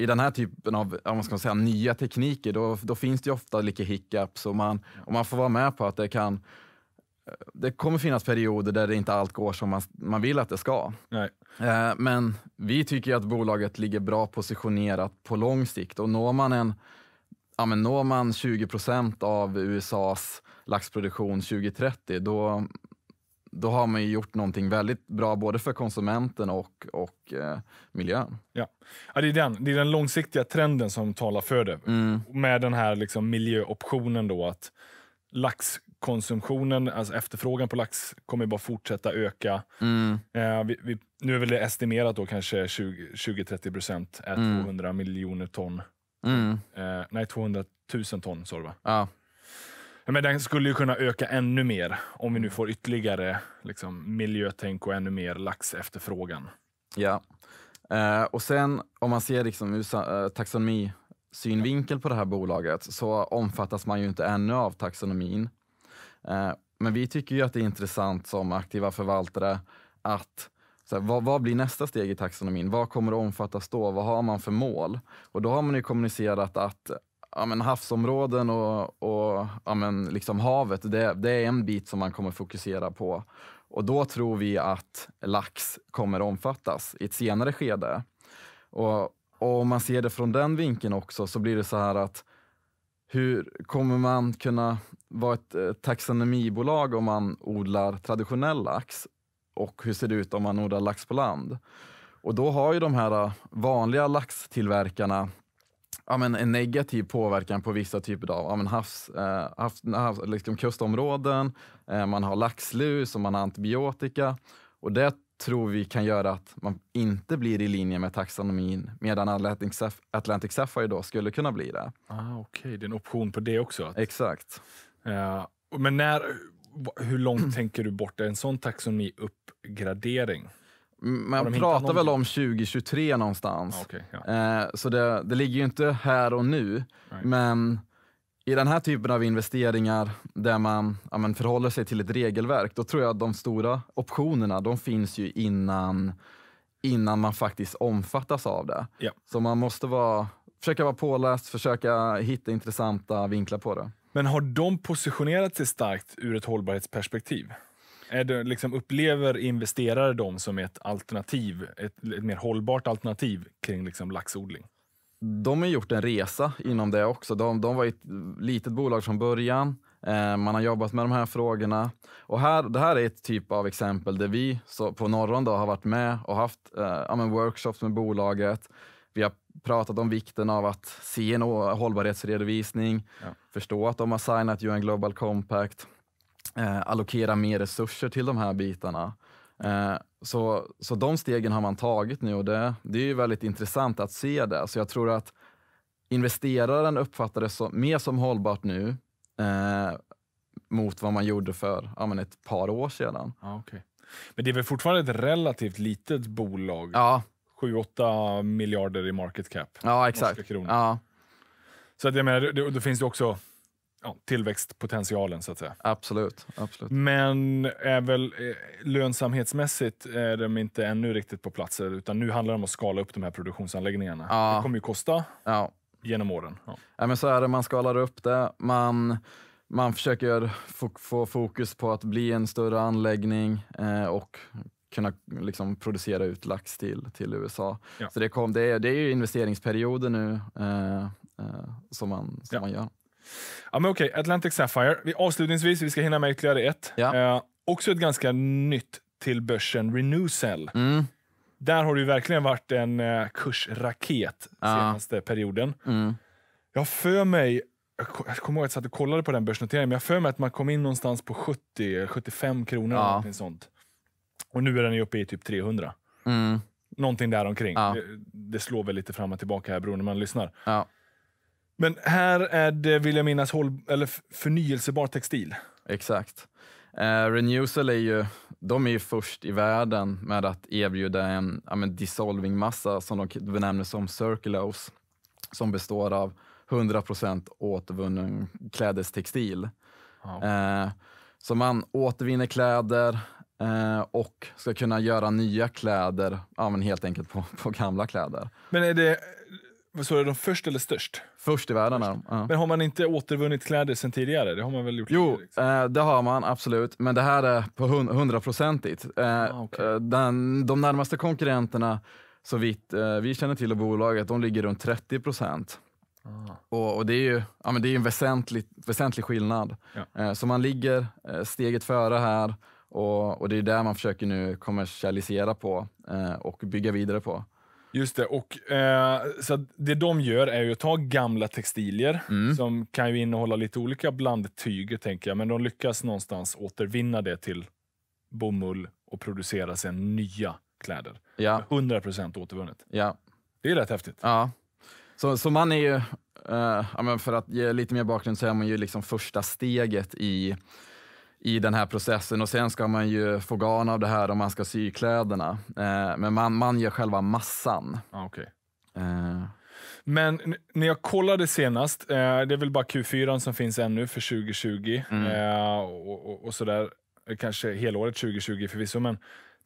i den här typen av vad ska man säga, nya tekniker, då, då finns det ju ofta lite hiccups och man, och man får vara med på att det kan det kommer finnas perioder där det inte allt går som man, man vill att det ska. Nej. Eh, men vi tycker att bolaget ligger bra positionerat på lång sikt och når man, en, ja men når man 20 procent av USAs laxproduktion 2030, då, då har man ju gjort någonting väldigt bra både för konsumenten och, och eh, miljön. Ja. ja, det, är den, det är den långsiktiga trenden som talar för det. Mm. Med den här liksom miljöoptionen då att laxkonsumtionen, alltså efterfrågan på lax kommer bara fortsätta öka. Mm. Eh, vi, vi, nu är väl det estimerat då kanske 20-30 procent är mm. 200 miljoner ton. Mm. Eh, nej, 200 000 ton sa du va? Ja men den skulle ju kunna öka ännu mer om vi nu får ytterligare liksom, miljötänk och ännu mer lax efterfrågan. Ja, eh, och sen om man ser liksom USA, eh, taxonomi synvinkel på det här bolaget så omfattas man ju inte ännu av taxonomin. Eh, men vi tycker ju att det är intressant som aktiva förvaltare att så här, vad, vad, blir nästa steg i taxonomin? Vad kommer att omfattas då? Vad har man för mål? Och då har man ju kommunicerat att ja, men havsområden och, och ja, men liksom havet, det, det är en bit som man kommer fokusera på. Och då tror vi att lax kommer omfattas i ett senare skede. Och, och om man ser det från den vinkeln också så blir det så här att hur kommer man kunna vara ett eh, taxonomibolag om man odlar traditionell lax? Och hur ser det ut om man odlar lax på land? Och då har ju de här eh, vanliga laxtillverkarna ja, men en negativ påverkan på vissa typer av ja, men havs, eh, havs, havs, liksom kustområden, eh, man har laxlus och man har antibiotika. Och det tror vi kan göra att man inte blir i linje med taxonomin medan Atlantic, Atlantic då skulle kunna bli det. Ah, Okej, okay. det är en option på det också? Att... Exakt. Uh, men när, hur långt tänker du bort? Är en sån taxonomi uppgradering? Man pratar väl om 2023 någonstans. Okay, ja. eh, så det, det, ligger ju inte här och nu. Right. Men i den här typen av investeringar där man, ja, man förhåller sig till ett regelverk, då tror jag att de stora optionerna de finns ju innan, innan man faktiskt omfattas av det. Yeah. Så man måste vara, försöka vara påläst, försöka hitta intressanta vinklar på det. Men har de positionerat sig starkt ur ett hållbarhetsperspektiv? Är det, liksom, upplever investerare dem som ett alternativ, ett, ett mer hållbart alternativ kring liksom, laxodling? De har gjort en resa inom det också. De, de var ett litet bolag från början. Eh, man har jobbat med de här frågorna. Och här, det här är ett typ av exempel där vi så på Norron har varit med och haft eh, workshops med bolaget. Vi har pratat om vikten av att se en hållbarhetsredovisning, ja. förstå att de har signat UN Global Compact eh, allokera mer resurser till de här bitarna. Eh, så, så de stegen har man tagit nu och det, det är ju väldigt intressant att se det. Så jag tror att investeraren uppfattar det som, mer som hållbart nu eh, mot vad man gjorde för ja, men ett par år sedan. Ah, okay. Men det är väl fortfarande ett relativt litet bolag? Ja. 7-8 miljarder i market cap. Ja, exakt. Ja. Så att jag menar, då, då finns det också ja, tillväxtpotentialen så att säga. Absolut, absolut. Men är eh, väl eh, lönsamhetsmässigt är de inte ännu riktigt på plats utan nu handlar det om att skala upp de här produktionsanläggningarna. Ja. Det kommer ju kosta ja. genom åren. Ja. ja. men så är det, man skalar upp det. Man, man försöker få fokus på att bli en större anläggning eh, och kunna liksom producera ut lax till, till USA. Så det, kom, det, är, det är ju investeringsperioder nu eh, eh, som man, som man gör. Ja, men okej, Atlantic Sapphire. Vi, avslutningsvis, vi ska hinna med ytterligare ett. Ja. Eh, också ett ganska nytt till börsen, Renewcell. Mm. Där har det verkligen varit en eh, kursraket senaste ja. perioden. Mm. Jag för mig, jag kommer ihåg att jag satt och kollade på den börsnoteringen, men jag för mig att man kom in någonstans på 70 75 kronor. Ja. Eller sånt. Och nu är den uppe i typ 300. Mm. Någonting där omkring. Ja. Det, det, slår väl lite fram och tillbaka här beroende när man lyssnar. Ja. Men här är det, vill jag minnas, håll, eller förnyelsebar textil. Exakt. Eh, Renewcell är ju, de är ju först i världen med att erbjuda en ja, men dissolvingmassa som de benämner som circulose, som består av 100 återvunnen klädestextil. Wow. Eh, så man återvinner kläder eh, och ska kunna göra nya kläder, ja, helt enkelt på, på gamla kläder. Men är det vad sa du, de först eller störst? Först i världen först. Ja. Men har man inte återvunnit kläder sen tidigare? Det har man väl gjort? Jo, liksom. eh, det har man absolut. Men det här är på hundraprocentigt. Eh, ah, eh, okay. de närmaste konkurrenterna, så vitt eh, vi känner till och bolaget, de ligger runt 30 procent. Ah. Och, och, det är ju ja, men det är en väsentlig, väsentlig skillnad. Ja. Eh, så man ligger eh, steget före här och, och det är där man försöker nu kommersialisera på eh, och bygga vidare på. Just det. Och, eh, så det de gör är att ta gamla textilier mm. som kan ju innehålla lite olika blandtyger, tänker jag, men de lyckas någonstans återvinna det till bomull och producera sen nya kläder. Ja. 100 återvunnet. Ja. Det är rätt häftigt. Ja. Så, så man är ju, eh, för att ge lite mer bakgrund så är man ju liksom första steget i i den här processen och sen ska man ju få garn av det här om man ska sy kläderna. Eh, men man, man gör själva massan. Ah, okay. eh. Men när jag kollade senast, eh, det är väl bara Q4 som finns ännu för 2020 mm. Eh, och, och, och, sådär, eh, kanske helåret 2020 förvisso, men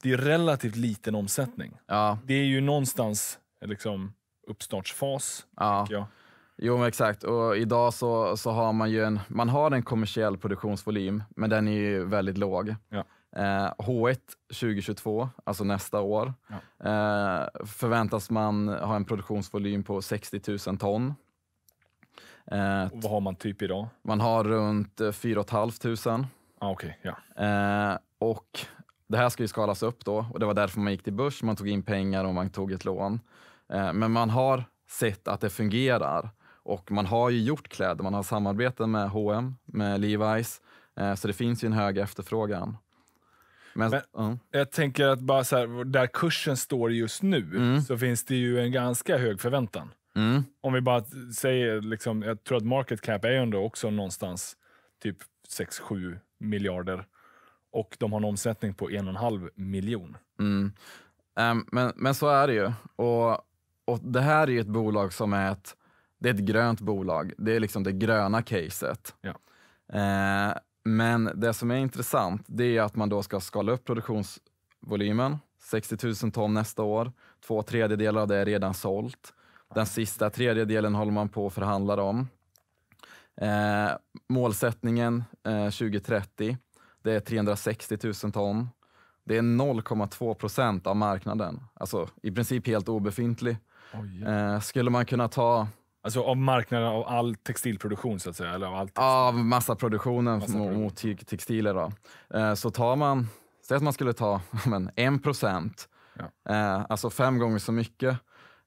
det är relativt liten omsättning. Ja. Det är ju någonstans eh, liksom, uppstartsfas. Ja. Jo, men exakt. Och idag så, så har man ju en, man har en kommersiell produktionsvolym, men den är ju väldigt låg. Ja. Eh, H1 2022, alltså nästa år, ja. eh, förväntas man ha en produktionsvolym på 60 000 ton. Eh, vad har man typ idag? Man har runt 4 eh, 500. Ah, okay. ja. Eh, och det här ska ju skalas upp då och det var därför man gick till börs. Man tog in pengar och man tog ett lån. Eh, men man har sett att det fungerar. Och man har ju gjort kläder, man har samarbeten med H&M, med Levi's, eh, så det finns ju en hög efterfrågan. Men, Men uh. Jag tänker att bara så här, där kursen står just nu, mm. så finns det ju en ganska hög förväntan. Mm. Om vi bara säger, liksom, jag tror att market cap är ändå också någonstans typ 6-7 miljarder och de har en omsättning på 1,5 miljon. Mm. Ehm, men, men så är det ju. Och, och Det här är ju ett bolag som är ett det är ett grönt bolag. Det är liksom det gröna caset. Ja. Eh, men det som är intressant, det är att man då ska skala upp produktionsvolymen. 60 000 ton nästa år. Två tredjedelar av det är redan sålt. Den sista tredjedelen håller man på att förhandla om. Eh, målsättningen 2030, eh, det är 360 000 ton. Det är 0,2 procent av marknaden, alltså i princip helt obefintlig. Oh, yeah. skulle man kunna ta Alltså av marknaden av all textilproduktion så att säga? Eller av, all av massaproduktionen Massaproduktion. mot textiler. Då. Eh, så tar man, säg att man skulle ta [laughs] men, 1 procent, ja. Eh, alltså fem gånger så mycket.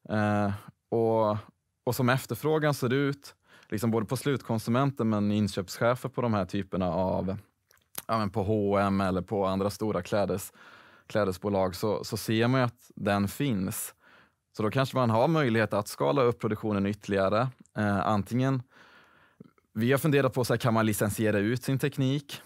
Eh, och, och som efterfrågan ser ut, liksom både på slutkonsumenter men inköpschefer på de här typerna av, ja, men på H&M eller på andra stora klädes, klädesbolag så, så ser man att den finns. Så då kanske man har möjlighet att skala upp produktionen ytterligare. Eh, antingen, vi har funderat på så här, kan man licensiera ut sin teknik?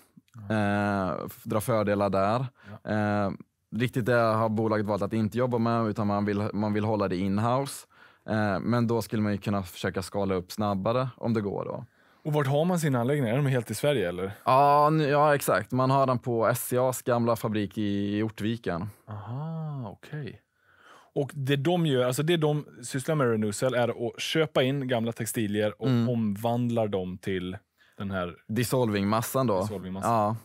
Eh, dra fördelar där. Eh, riktigt det har bolaget valt att inte jobba med utan man vill, man vill hålla det inhouse. Eh, men då skulle man ju kunna försöka skala upp snabbare om det går. då. Och vart har man sina anläggningar? Är de helt i Sverige eller? Ja, ja exakt. Man har den på SCAs gamla fabrik i Ortviken. Aha, okej. Okay. Och det de gör, alltså det de sysslar med Renewcell är att köpa in gamla textilier och mm. omvandlar dem till den här dissolvingmassan. Då. Dissolvingmassan. Ja.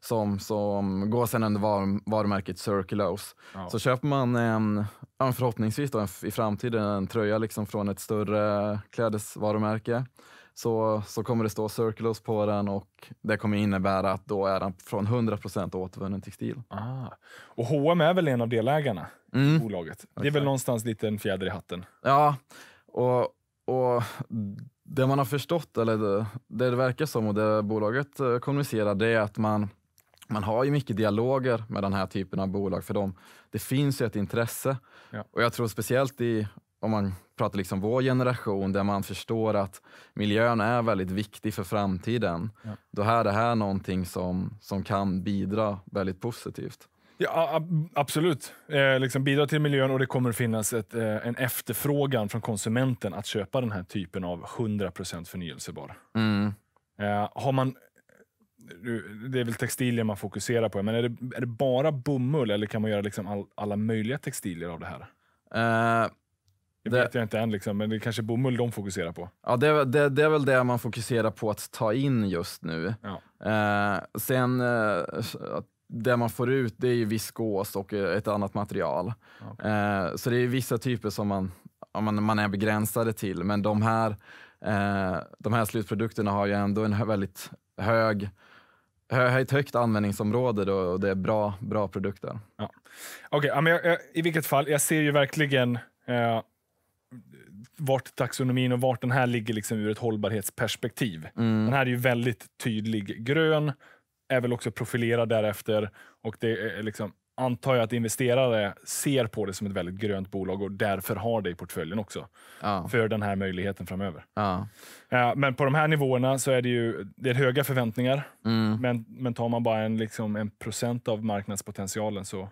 Som, som går sen under var, varumärket Circulose. Ja. Så köper man en, förhoppningsvis då, en, i framtiden en tröja liksom från ett större klädesvarumärke så, så kommer det stå Circulose på den och det kommer innebära att då är den från 100 återvunnen textil. Ah. Och H&M är väl en av delägarna mm. i bolaget? Det är okay. väl någonstans lite en fjäder i hatten? Ja, och, och det man har förstått, eller det det, det verkar som och det bolaget eh, kommunicerar, det är att man man har ju mycket dialoger med den här typen av bolag för dem. Det finns ju ett intresse ja. och jag tror speciellt i om man pratar liksom vår generation där man förstår att miljön är väldigt viktig för framtiden, ja. då är det här någonting som, som kan bidra väldigt positivt. Ja, absolut. Eh, liksom bidra till miljön och det kommer att finnas ett, eh, en efterfrågan från konsumenten att köpa den här typen av 100% förnyelsebar. Mm. Eh, har man, det är väl textilier man fokuserar på, men är det, är det bara bomull eller kan man göra liksom all, alla möjliga textilier av det här? Eh, det, det vet jag inte än, liksom, men det är kanske bomull de fokuserar på. Ja, det, det, det är väl det man fokuserar på att ta in just nu. Ja. Eh, sen, eh, det man får ut det är ju viskos och eh, ett annat material. Okay. Eh, så det är vissa typer som man, man, man är begränsade till, men de här, eh, de här slutprodukterna har ju ändå en väldigt hög ett högt användningsområde då, och det är bra, bra produkter. Ja. Okej, okay, i vilket fall, jag ser ju verkligen eh, vart taxonomin och vart den här ligger liksom ur ett hållbarhetsperspektiv. Mm. Den här är ju väldigt tydlig grön, är väl också profilerad därefter och det är eh, liksom, antar jag att investerare ser på det som ett väldigt grönt bolag och därför har det i portföljen också. Ja. För den här möjligheten framöver. Ja. Eh, men på de här nivåerna så är det ju det är höga förväntningar. Mm. Men, men tar man bara en, liksom en procent av marknadspotentialen så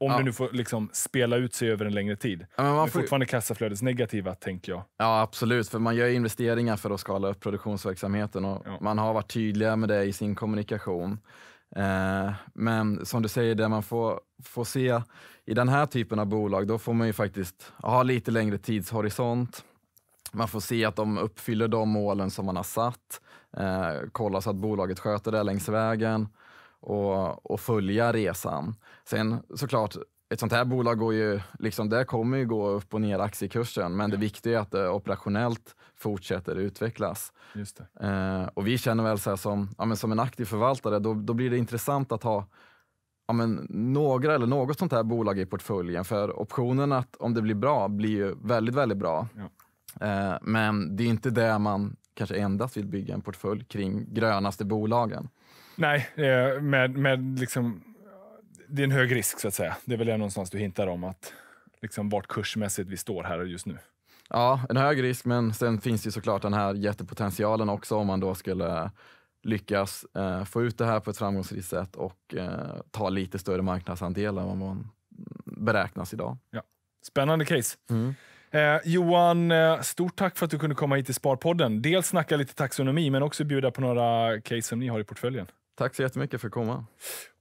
om ja. du nu får liksom spela ut sig över en längre tid. Ja, men man får... fortfarande kassaflödesnegativa, tänker jag. Ja, absolut. För man gör investeringar för att skala upp produktionsverksamheten och ja. man har varit tydliga med det i sin kommunikation. Eh, men som du säger, det man får, får se i den här typen av bolag, då får man ju faktiskt ha lite längre tidshorisont. Man får se att de uppfyller de målen som man har satt. Eh, kolla så att bolaget sköter det längs vägen och, och följa resan. Sen såklart, ett sånt här bolag går ju, liksom, det kommer ju gå upp och ner aktiekursen, men ja. det viktiga är att det operationellt fortsätter utvecklas. Just eh, och vi känner väl så här som, ja, men som en aktiv förvaltare, då, då blir det intressant att ha ja, men några eller något sånt här bolag i portföljen. För optionen att om det blir bra blir ju väldigt, väldigt bra. Ja. Eh, men det är inte det man kanske endast vill bygga en portfölj kring grönaste bolagen. Nej, eh, med, med liksom, det är en hög risk så att säga. Det är väl det någonstans du hintar om, att liksom, vart kursmässigt vi står här just nu. Ja, en hög risk, men sen finns ju såklart den här jättepotentialen också om man då skulle eh, lyckas eh, få ut det här på ett framgångsrikt sätt och eh, ta lite större marknadsandel än vad man beräknas idag. Ja. Spännande case. Mm. Eh, Johan, eh, stort tack för att du kunde komma hit till Sparpodden. Dels snacka lite taxonomi, men också bjuda på några case som ni har i portföljen. Tack så jättemycket för att komma.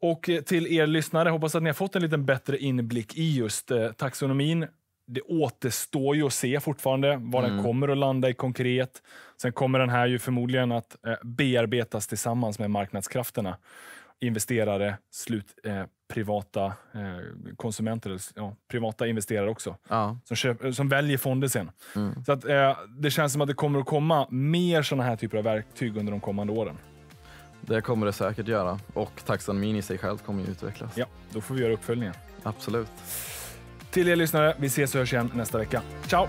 Och eh, till er lyssnare, hoppas att ni har fått en liten bättre inblick i just eh, taxonomin. Det återstår ju att se fortfarande vad mm. den kommer att landa i konkret. Sen kommer den här ju förmodligen att eh, bearbetas tillsammans med marknadskrafterna. Investerare, slut, eh, privata eh, konsumenter, ja, privata investerare också, ja. som, köp, som väljer fonder sen. Mm. Så att, eh, Det känns som att det kommer att komma mer såna här typer av verktyg under de kommande åren. Det kommer det säkert göra och taxonomin i sig själv kommer ju utvecklas. Ja, då får vi göra uppföljningar. Absolut. Till er lyssnare, vi ses och hörs igen nästa vecka. Ciao!